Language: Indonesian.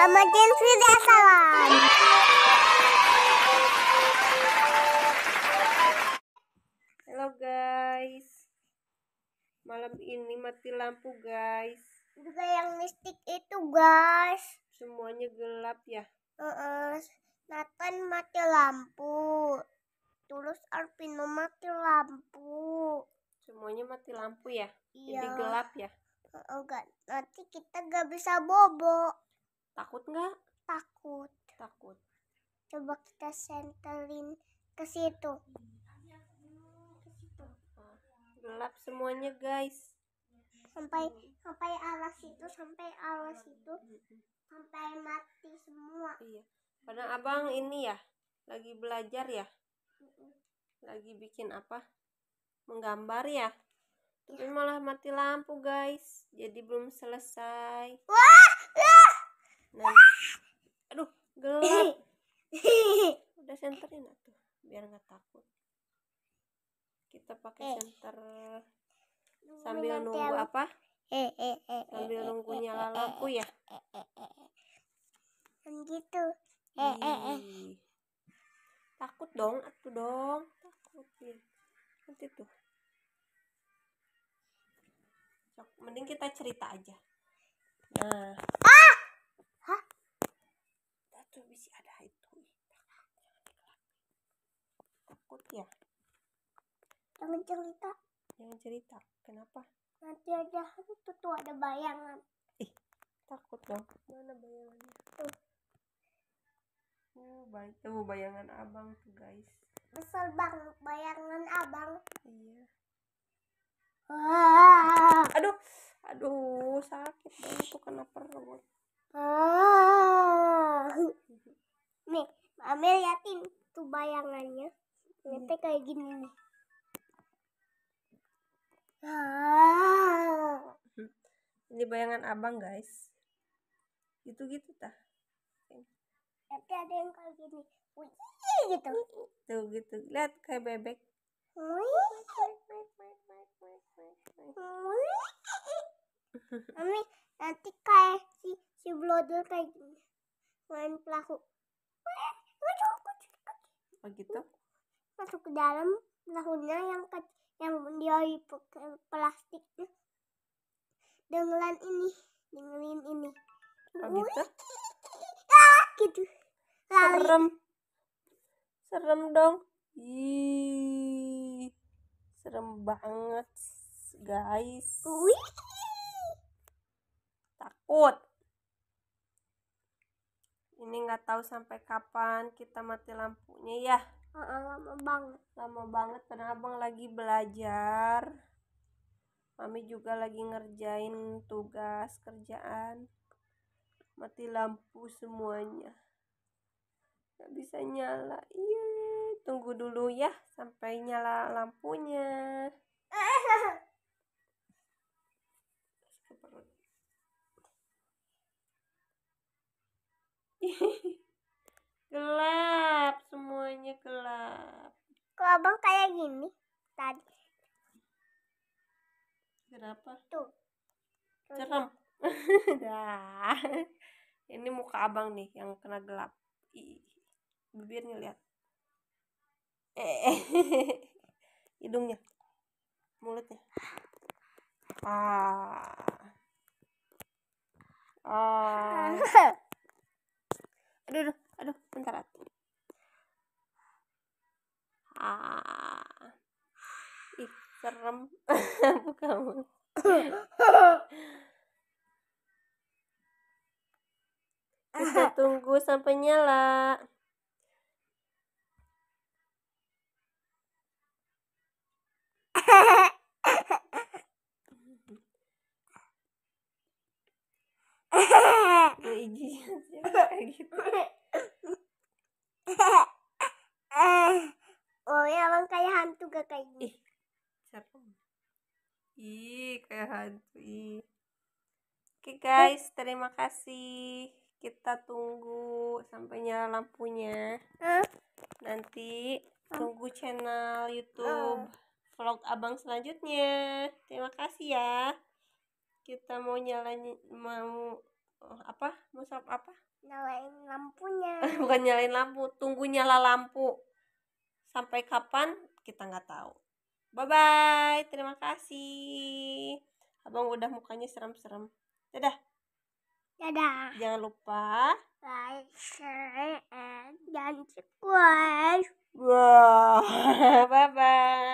emergency desalan. Halo guys, malam ini mati lampu guys. Juga yang mistik itu guys. Semuanya gelap ya. Uh -uh. Nathan mati lampu. Tulus Arpino mati lampu. Semuanya mati lampu ya? Iya. Jadi gelap ya? Enggak, nanti kita gak bisa bobo. Takut nggak? Takut. Takut. Coba kita senterin ke situ. Gelap semuanya guys. Sampai sampai alas itu sampai alas itu sampai mati semua. Iya. Karena abang ini ya lagi belajar ya. Lagi bikin apa? Menggambar ya. Tapi iya. malah mati lampu guys. Jadi belum selesai. Wah! senterin atuh biar nggak takut kita pakai eh. senter sambil nunggu, nunggu apa eh, eh, eh, eh, sambil eh, nunggu eh, eh, nyala eh, lampu ya eh, eh, eh. Kan gitu eh, eh, eh. takut dong atuh dong takutin nanti tuh mending kita cerita aja nah ah! hah tuh bisa ada itu takut ya? jangan cerita jangan cerita kenapa nanti aja hantu tuh ada bayangan ih takut dong mana bayangannya tuh oh, bay oh uh, bayangan abang tuh guys besar banget bayangan abang iya Wah. aduh aduh sakit banget tuh kena perut ah. nih Mami liatin tuh bayangannya Nyampe kayak gini nih. Ah. Ini bayangan abang guys. Gitu-gitu tah. Tapi ada yang kayak gini. Wih, iya, gitu. Tuh gitu. Lihat kayak bebek. Mami nanti kayak si si blodor kayak gini main pelaku. Oh, gitu masuk ke dalam lahunnya yang ke, yang dia plastik dengan ini dengelin ini oh, gitu ah, gitu serem serem dong Ih, serem banget guys Wih. takut ini nggak tahu sampai kapan kita mati lampunya ya uh, lama banget lama banget karena abang lagi belajar mami juga lagi ngerjain tugas kerjaan mati lampu semuanya nggak bisa nyala iya tunggu dulu ya sampai nyala lampunya ini tadi berapa tuh cerem dah ini muka abang nih yang kena gelap Ih, bibirnya lihat eh hidungnya mulutnya ah ah aduh aduh, aduh bentar ah serem bukan kita tunggu sampai nyala Иди, kayak oke okay, eh, guys terima kasih kita tunggu sampai nyala lampunya eh, nanti eh. tunggu channel YouTube vlog abang selanjutnya terima kasih ya kita mau nyalain mau oh, apa mau sop apa nyalain lampunya bukan nyalain lampu tunggu nyala lampu sampai kapan kita nggak tahu Bye bye. Terima kasih. Abang udah mukanya serem-serem. Dadah. Dadah. Jangan lupa like, share, and subscribe. Wow. bye bye.